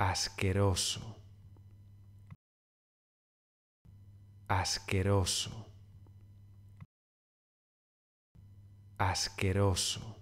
asqueroso, asqueroso, asqueroso.